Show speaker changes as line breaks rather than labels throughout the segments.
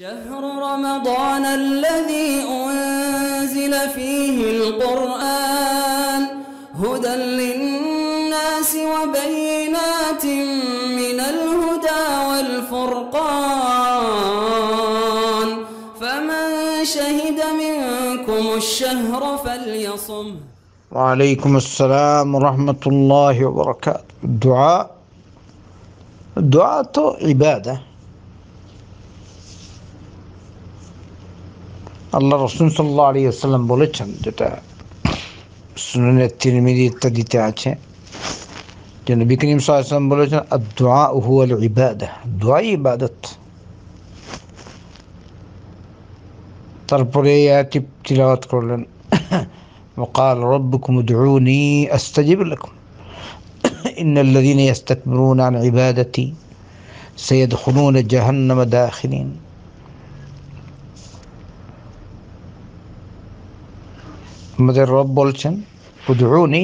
شهر رمضان الذي أنزل فيه القرآن هدى للناس وبينات من الهدى والفرقان فمن شهد منكم الشهر فليصم وعليكم السلام ورحمة الله وبركاته الدعاء الدعاء عبادة আল্লাহ রসুন সাল্লাহ আলী আসসালাম বলেছেন যেটা সুনের তিরমিদি ইত্যাদিতে আছে যে নবী করিম সাল্লাম বলেছেন দোয়া হু আল ইবাদ দোয়াই ইবাদত তারপরে আয়াতি তিলাওয়াত করলেন وقال ربكم ادعوني استجب لكم ان الذين يستكبرون عن عبادتي سيدخلون جهنم داخلين আমাদের রব বলছেন উনি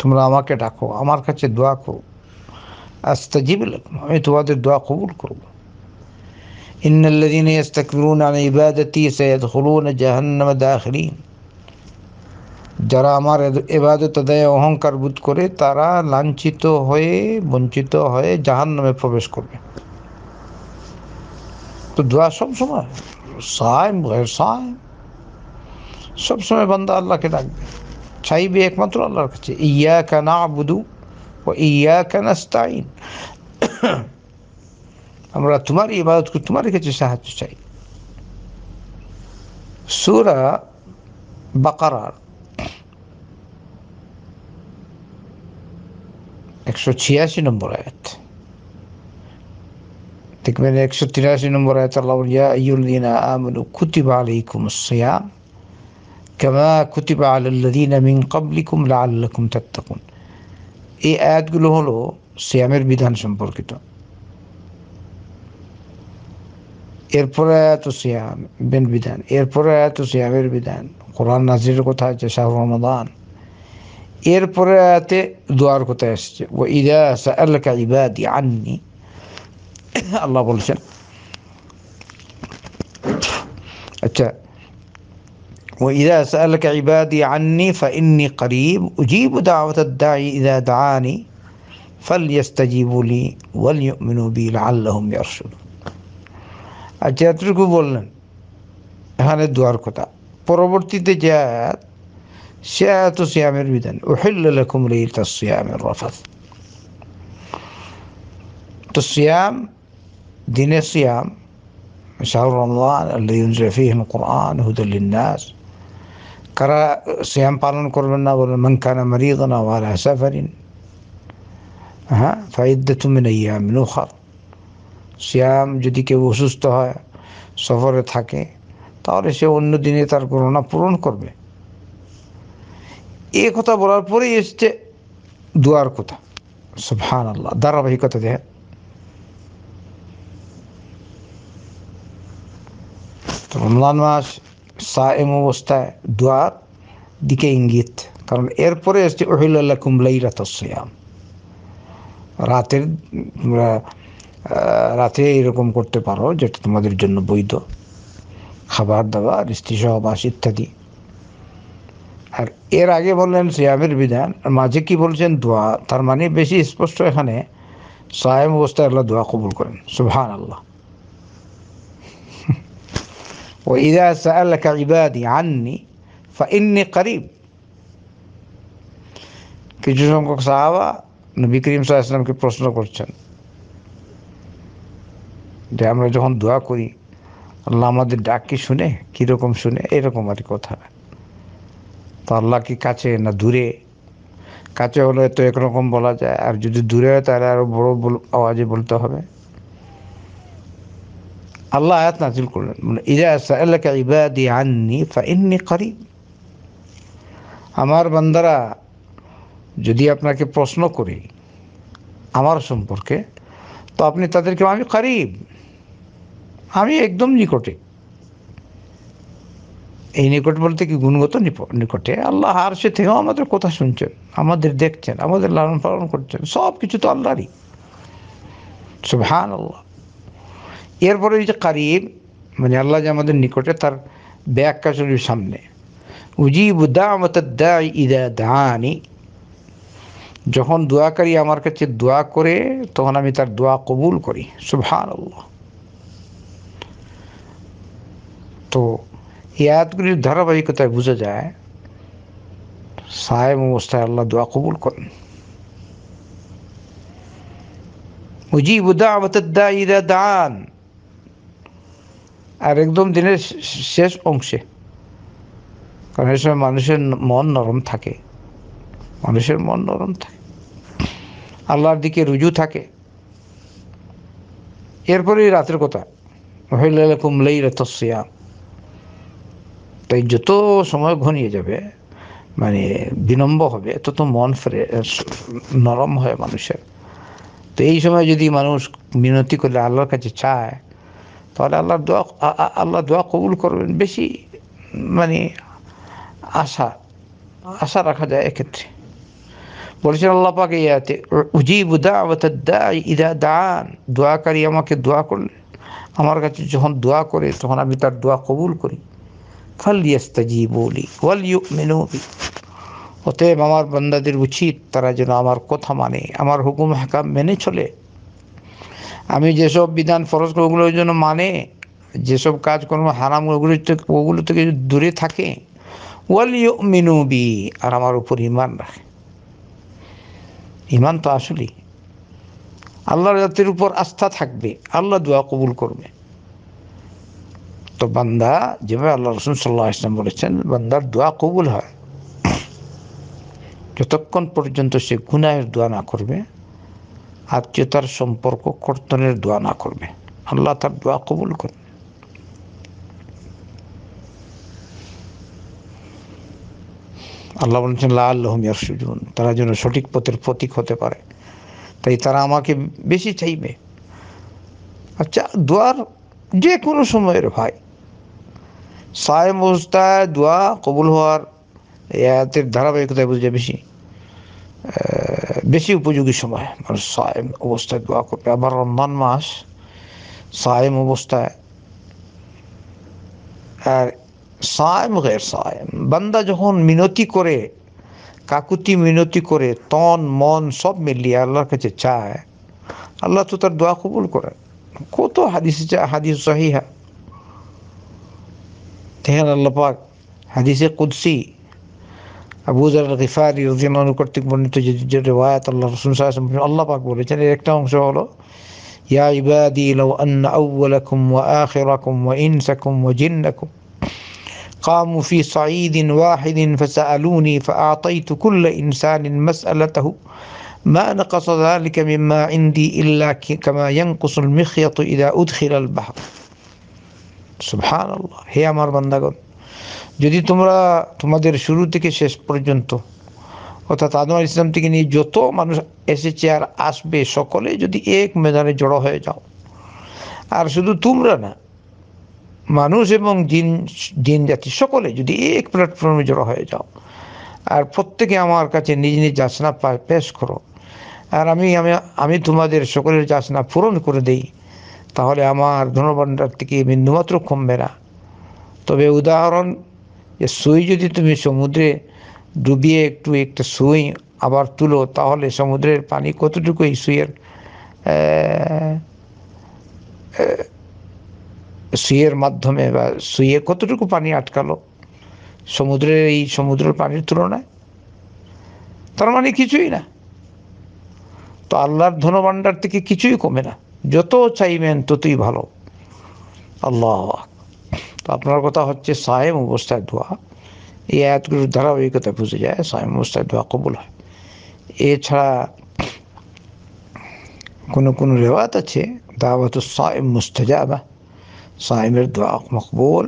তোমরা আমাকে ডাকো আমার কাছে দোয়া করো আস্তাজিব লাকুম আমি তোমাদের দোয়া কবুল করব ان الذين يستكبرون عن عبادتي سيدخلون جهنم داخلين যারা আমার এবাদত দেয় অহংকার বোধ করে তারা লাঞ্ছিত হয়ে বঞ্চিত হয়ে জাহান্নামে প্রবেশ করবে তো দোয়া সব সময় সাইম সাইম সবসময় বান্দা আল্লাহকে ডাকবে চাইবে একমাত্র আল্লাহর কাছে ইয়া কানা আবুদু ও ইয়া কানাস্তাইন আমরা তোমারই ইবাদত করি তোমারই কাছে সাহায্য চাই সুরা বাকারার একশো ছিয়াশি নম্বর আয়াত দেখবেন একশো তিরাশি নম্বর আয়াত আল্লাহ ইয়া ইউল্লিনা আমনু কুতিবা আলাইকুম সিয়াম কামা কুতিবা আলাল্লাদিন মিন কাবলিকুম লাআল্লাকুম তাত্তাকুন এই আয়াতগুলো হলো সিয়ামের বিধান সম্পর্কিত এরপরে আয়াত সিয়াম বেন বিধান এরপরে আয়াত সিয়ামের বিধান কোরআন নাজিরের কথা আছে শাহ রমাদান এরপরে এতে দোয়ার কথা এসছে ও ইদা সাআলাকা ইবাদি আননি আল্লাহ বলছেন আচ্ছা وإذا سألك عبادي عني فإني قريب أجيب دعوة الداعي إذا دعاني فليستجيبوا لي وليؤمنوا بي لعلهم يرشدون আচ্ছা بولن বললেন الدوار كتا بروبرتي পরবর্তীতে যে صيام সে أحل لكم ليلة الصيام الرفث الصيام دين الصيام شهر رمضان الذي ينزل فيه القرآن هدى للناس কারা শ্যাম পালন করবেন না বলেন মনখানা মরিদনা ওয়ালা সাফারিন হ্যাঁ তুমি নেই আমি ওখার শ্যাম যদি কেউ অসুস্থ হয় সফরে থাকে তাহলে সে অন্য দিনে তার করোনা পূরণ করবে এ কথা বলার পরেই এসছে দুয়ার কথা সুফান আল্লাহ ধারাবাহিকতা দেখেন রমজান মাস সা এম অবস্থায় দোয়ার দিকে ইঙ্গিত কারণ এরপরে এসছে ওহিল্লা কুমলাই রাতসয়াম রাতের তোমরা রাতে এরকম করতে পারো যেটা তোমাদের জন্য বৈধ খাবার দাবার স্ত্রী সহবাস ইত্যাদি আর এর আগে বললেন সিয়ামের বিধান মাঝে কি বলছেন দোয়া তার মানে বেশি স্পষ্ট এখানে সায়াম অবস্থায় আল্লাহ দোয়া কবুল করেন সুহান আল্লাহ وإذا سألك عبادي عني فإني قريب কিছু সংখ্যক সাহাবা নবী করিম সাহা ইসলামকে প্রশ্ন করছেন যে আমরা যখন দোয়া করি আল্লাহ আমাদের ডাক কি শুনে কীরকম শুনে এরকম আর কথা তো আল্লাহ কি কাছে না দূরে কাছে হলে তো একরকম বলা যায় আর যদি দূরে হয় তাহলে আরও বড় আওয়াজে বলতে হবে আল্লাহ আয়াত নাজিল করলেন মানে ইজা সাআলাকা ইবাদি আননি আমার বান্দারা যদি আপনাকে প্রশ্ন করি আমার সম্পর্কে তো আপনি তাদেরকে আমি করিব আমি একদম নিকটে এই নিকট বলতে কি গুণগত নিকটে আল্লাহ আর সে থেকেও আমাদের কথা শুনছেন আমাদের দেখছেন আমাদের লালন পালন করছেন সব কিছু তো আল্লাহরই সুবহান আল্লাহ এরপরে ওই যে কারিব মানে আল্লাহ যে আমাদের নিকটে তার ব্যাখ্যা শরীর সামনে উজিব দা ইদা দানি যখন দোয়াকারী আমার কাছে দোয়া করে তখন আমি তার দোয়া কবুল করি সুভান তো এই আয়াতগুলির ধারাবাহিকতায় বোঝা যায় সাহেব অবস্থায় আল্লাহ দোয়া কবুল করেন উজিব দা ইদা দান আর একদম দিনের শেষ অংশে কারণ এই সময় মানুষের মন নরম থাকে মানুষের মন নরম থাকে আল্লাহর দিকে রুজু থাকে এরপরেই রাতের কথা হইলে কুমলেই রেতসিয়া তাই যত সময় ঘনিয়ে যাবে মানে বিলম্ব হবে তত মন ফ্রে নরম হয় মানুষের তো এই সময় যদি মানুষ মিনতি করলে আল্লাহর কাছে চায় তাহলে আল্লাহ দোয়া আল্লাহ দোয়া কবুল করবেন বেশি মানে আশা আশা রাখা যায় এক্ষেত্রে বলেছেন আল্লাহ পাকে ইয়াতে উজিব ইদা দান দোয়াকারী আমাকে দোয়া করলে আমার কাছে যখন দোয়া করে তখন আমি তার দোয়া কবুল করি ফাল বলি ওয়াল ইউ অতএব আমার বন্দাদের উচিত তারা যেন আমার কথা মানে আমার হুকুম হাকাম মেনে চলে আমি যেসব বিধান ফরজ ওগুলোর জন্য মানে যেসব কাজকর্ম হারাম ওগুলো ওগুলো থেকে দূরে থাকে ওয়াল মিনুবি আর আমার উপর ইমান রাখে ইমান তো আসলেই আল্লাহর জাতির উপর আস্থা থাকবে আল্লাহ দোয়া কবুল করবে তো বান্দা যেভাবে আল্লাহ রসুল সাল্লাহ ইসলাম বলেছেন বান্দার দোয়া কবুল হয় যতক্ষণ পর্যন্ত সে গুনায়ের দোয়া না করবে আত্মীয়তার সম্পর্ক কর্তনের দোয়া না করবে আল্লাহ তার দোয়া কবুল করবে আল্লাহ বলছেন লা মিয়ার ইয়ারসুজুন তারা যেন সঠিক পথের প্রতীক হতে পারে তাই তারা আমাকে বেশি চাইবে আচ্ছা দোয়ার যে কোনো সময়ের ভাই সায় মোস্তায় দোয়া কবুল হওয়ার এতের ধারাবাহিকতায় বুঝে বেশি বেশি উপযোগী সময় মানুষ সায়েম অবস্থায় দোয়া করবে আবার রমজান মাস সায়েম অবস্থায় আর সায়েম গের সায়েম বান্দা যখন মিনতি করে কাকুতি মিনতি করে তন মন সব মিলিয়ে আল্লাহর কাছে চায় আল্লাহ তো তার দোয়া কবুল করে কত হাদিস হাদিস সহিহা তেহেন আল্লাপাক হাদিসে কুদ্সি আবু ذر গিফারি রাদিয়াল্লাহু কর্তৃক বর্ণিত যে যে রিওয়ায়াত আল্লাহ রাসূল সাল্লাল্লাহু আলাইহি আল্লাহ পাক বলেছেন এর একটা অংশ হলো ইয়া ইবাদি লাউ আন্না আউওয়ালাকুম ওয়া আখিরাকুম ওয়া ইনসাকুম ওয়া জিন্নাকুম قاموا في صعيد واحد فسألوني فأعطيت كل إنسان مسألته ما نقص ذلك مما عندي إلا كما ينقص المخيط إذا أدخل البحر سبحان الله هي أمر بندقون যদি তোমরা তোমাদের শুরু থেকে শেষ পর্যন্ত অর্থাৎ আদম আল ইসলাম থেকে নিয়ে যত মানুষ এসেছে আর আসবে সকলে যদি এক মেদানে জড়ো হয়ে যাও আর শুধু তোমরা না মানুষ এবং জিন জিন জাতি সকলে যদি এক প্ল্যাটফর্মে জড়ো হয়ে যাও আর প্রত্যেকে আমার কাছে নিজ নিজ যাচনা পেশ করো আর আমি আমি আমি তোমাদের সকলের যাচনা পূরণ করে দেই তাহলে আমার ধনভাণ্ডার থেকে বিন্দুমাত্র কমবে না তবে উদাহরণ যে সুই যদি তুমি সমুদ্রে ডুবিয়ে একটু একটা সুই আবার তুলো তাহলে সমুদ্রের পানি কতটুকু এই সুইয়ের সুইয়ের মাধ্যমে বা সুইয়ে কতটুকু পানি আটকালো সমুদ্রের এই সমুদ্রের পানির তুলনায় তার মানে কিছুই না তো আল্লাহর ধনভাণ্ডার থেকে কিছুই কমে না যত চাইবেন ততই ভালো আল্লাহ তো আপনার কথা হচ্ছে সায়েম অবস্থায় ধোয়া এই আয়াতগুলোর কথা বুঝে যায় সায়েম অবস্থায় ধোয়া কবুল হয় এছাড়া কোনো কোনো রেওয়াত আছে দাওয়াত সায়েম বা সায়েমের দোয়া মকবুল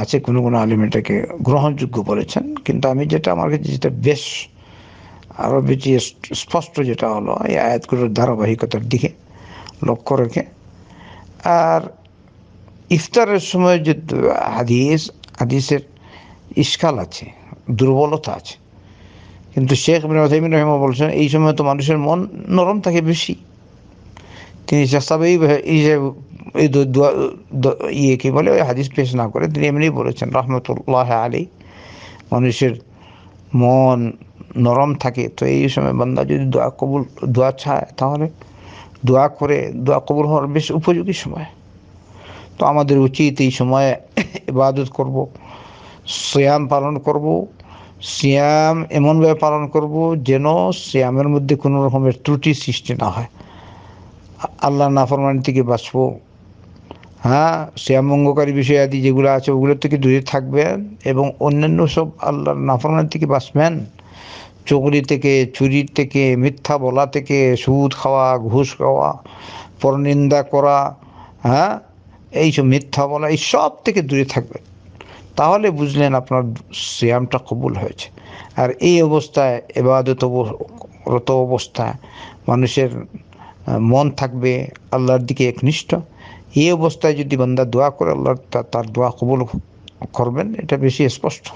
আছে কোনো কোনো আলিম এটাকে গ্রহণযোগ্য বলেছেন কিন্তু আমি যেটা আমার কাছে যেটা বেশ আরও বেশি স্পষ্ট যেটা হলো এই আয়াতগুলোর ধারাবাহিকতার দিকে লক্ষ্য রেখে আর ইফতারের সময় যে হাদিস হাদিসের ইস্কাল আছে দুর্বলতা আছে কিন্তু শেখ রহিমিন রহিমা বলছেন এই সময় তো মানুষের মন নরম থাকে বেশি তিনি চেষ্টাবেই এই যে এই ইয়ে কী বলে ওই হাদিস পেশ না করে তিনি এমনি বলেছেন রহমতুল্লাহ আলী মানুষের মন নরম থাকে তো এই সময় বান্দা যদি দোয়া কবুল দোয়া চায় তাহলে দোয়া করে দোয়া কবুল হওয়ার বেশ উপযোগী সময় তো আমাদের উচিত এই সময়ে ইবাদত করব সিয়াম পালন করব সিয়াম এমনভাবে পালন করব যেন সিয়ামের মধ্যে কোনো রকমের ত্রুটি সৃষ্টি না হয় আল্লাহ নাফরমানি থেকে বাঁচবো হ্যাঁ শ্যামভঙ্গকারী বিষয় আদি যেগুলো আছে ওগুলোর থেকে দূরে থাকবেন এবং অন্যান্য সব আল্লাহর নাফরমানি থেকে বাঁচবেন চকরি থেকে চুরির থেকে মিথ্যা বলা থেকে সুদ খাওয়া ঘুষ খাওয়া পরনিন্দা করা হ্যাঁ এই যে মিথ্যা বলা এই সব থেকে দূরে থাকবেন তাহলে বুঝলেন আপনার শ্যামটা কবুল হয়েছে আর এই অবস্থায় এবাদত রত অবস্থা মানুষের মন থাকবে আল্লাহর দিকে একনিষ্ঠ এই অবস্থায় যদি বান্দা দোয়া করে আল্লাহ তার দোয়া কবুল করবেন এটা বেশি স্পষ্ট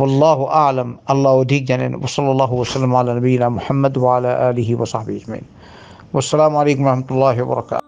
والله اعلم الله أديك جنين وصلى الله وسلم على نبينا محمد وعلى اله وصحبه اجمعين والسلام عليكم ورحمه الله وبركاته